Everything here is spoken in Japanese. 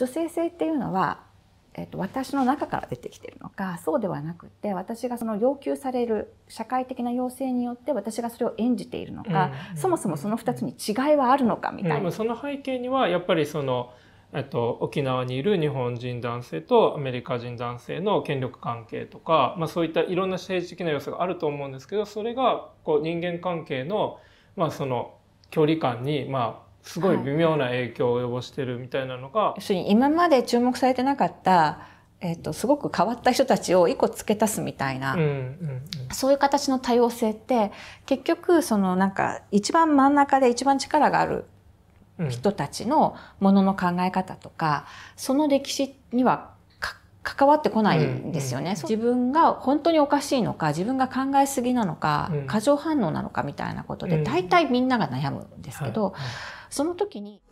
女性性っていうのは、えっと、私の中から出てきてるのかそうではなくて私がその要求される社会的な要請によって私がそれを演じているのか、うん、そもそもその2つに違いはあるのかみたいな。うん、その背景にはやっぱりそのえっと、沖縄にいる日本人男性とアメリカ人男性の権力関係とか、まあ、そういったいろんな政治的な要素があると思うんですけどそれがこう人間関係の,、まあその距離感に、まあ、すごい微妙な影響を及ぼしてるみたいなのが、はい、要するに今まで注目されてなかったえーと、すごく変わった人たちを一個付け足すみたいな、うんうんうん、そういう形の多様性って結局そのなんか一番真ん中で一番力がある人たちのものの考え方とか、その歴史には関わってこないんですよね、うんうん、自分が本当におかしいのか自分が考えすぎなのか、うん、過剰反応なのかみたいなことで、大体みんなが悩むんですけど、はいはいその時に